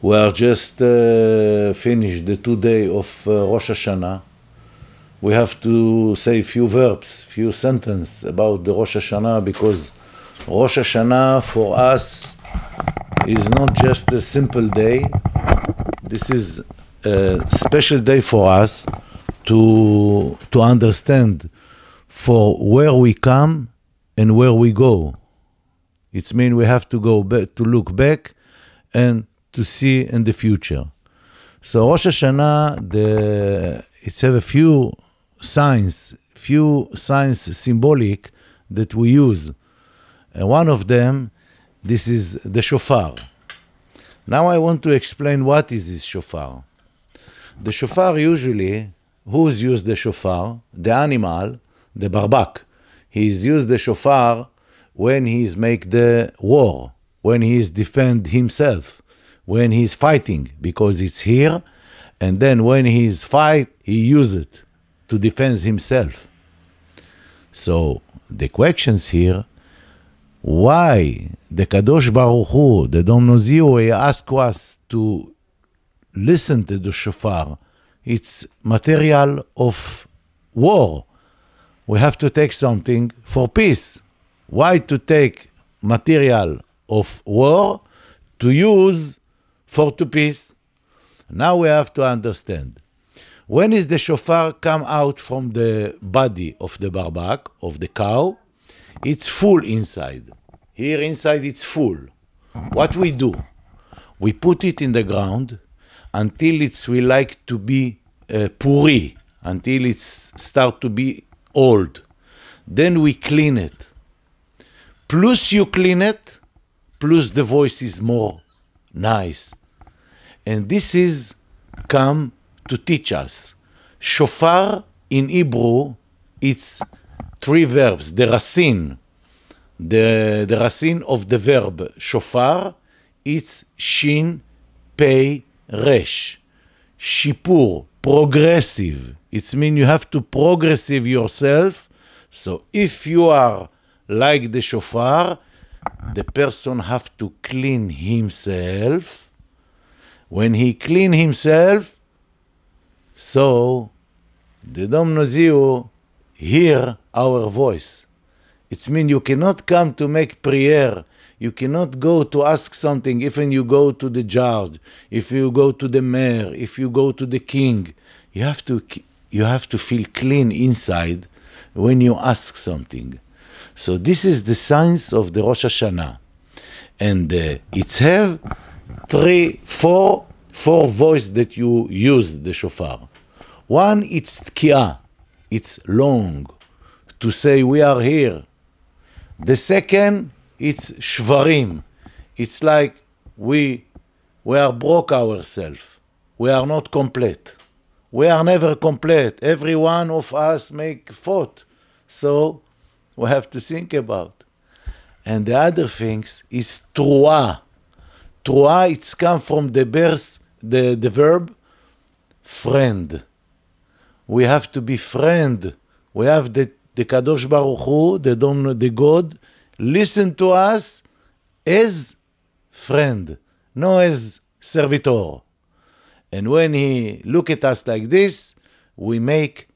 We are just uh, finished the two day of uh, Rosh Hashanah. We have to say few verbs, few sentences about the Rosh Hashanah because Rosh Hashanah for us is not just a simple day. This is a special day for us to to understand for where we come and where we go. It means we have to go back to look back and to see in the future. So Rosh Hashanah, the, it's have a few signs, few signs symbolic that we use. And uh, one of them, this is the shofar. Now I want to explain what is this shofar. The shofar usually, who's used the shofar? The animal, the barbak. He's used the shofar when he is make the war, when he is defend himself when he's fighting because it's here and then when he's fight he use it to defend himself so the questions here why the kadosh baruch Hu, the domno he ask us to listen to the shofar it's material of war we have to take something for peace why to take material of war to use for two peace, Now we have to understand. When is the shofar come out from the body of the barbak, of the cow? It's full inside. Here inside it's full. What we do? We put it in the ground until it's we like to be uh, puri, until it's start to be old. Then we clean it. Plus you clean it, plus the voice is more nice. And this is come to teach us. Shofar in Hebrew, it's three verbs, the racine, the, the rasin of the verb shofar, it's shin, pei, resh. Shipur, progressive. It's mean you have to progressive yourself. So if you are like the shofar, the person have to clean himself. When he clean himself, so the Domno Zio hear our voice. It mean you cannot come to make prayer. You cannot go to ask something, even you go to the judge, if you go to the mayor, if you go to the king. You have to, you have to feel clean inside when you ask something. So this is the science of the Rosh Hashanah. And uh, it's have three, four, four voice that you use the shofar. One, it's tkiah. It's long to say we are here. The second, it's shvarim. It's like we, we are broke ourselves. We are not complete. We are never complete. Every one of us make fault. So we have to think about. And the other things is truah. Truah, it's come from the the, the verb friend. We have to be friend. We have the, the Kadosh Baruch Hu, the, Don, the God, listen to us as friend, not as servitor. And when he look at us like this, we make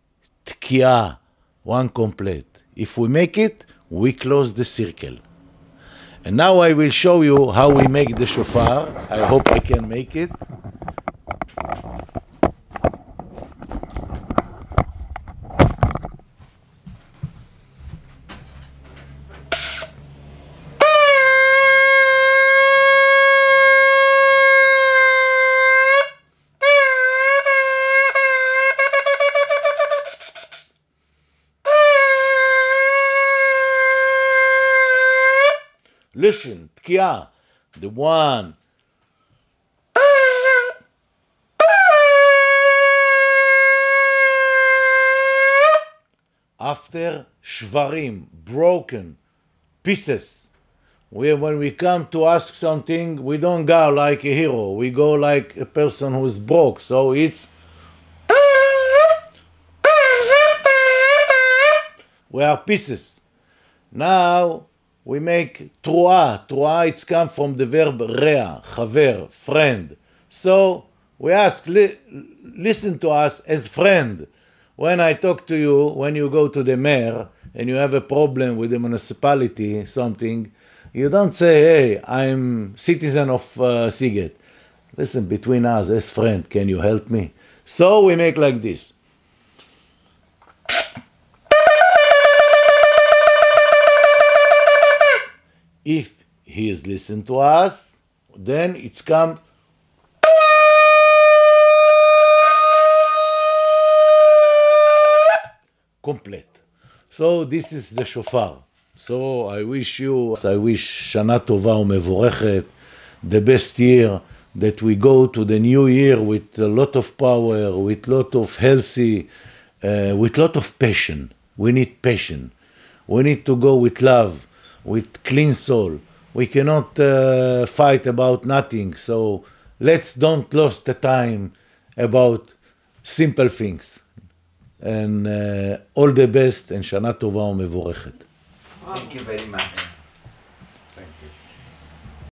tkiah, one complete. If we make it, we close the circle. And now I will show you how we make the shofar. I hope I can make it. Listen, Pkia, the one. After shvarim, broken pieces. We, when we come to ask something, we don't go like a hero. We go like a person who's broke. So it's we are pieces. Now we make trua. Trua, it's come from the verb rea, chaver, friend. So we ask, li- listen to us as friend. When I talk to you, when you go to the mayor and you have a problem with the municipality, something, you don't say, hey, I'm citizen of uh, Siget. Listen, between us as friend, can you help me? So we make like this. if he is listened to us, then it's come complete. So this is the shofar. So I wish you, I wish Shana Tova ומבורכת, the best year, that we go to the new year with a lot of power, with lot of healthy, uh, with lot of passion. We need passion. We need to go with love with clean soul. We cannot uh, fight about nothing. So let's don't lose the time about simple things. And uh, all the best and שנה טובה ומבורכת. Thank you very much.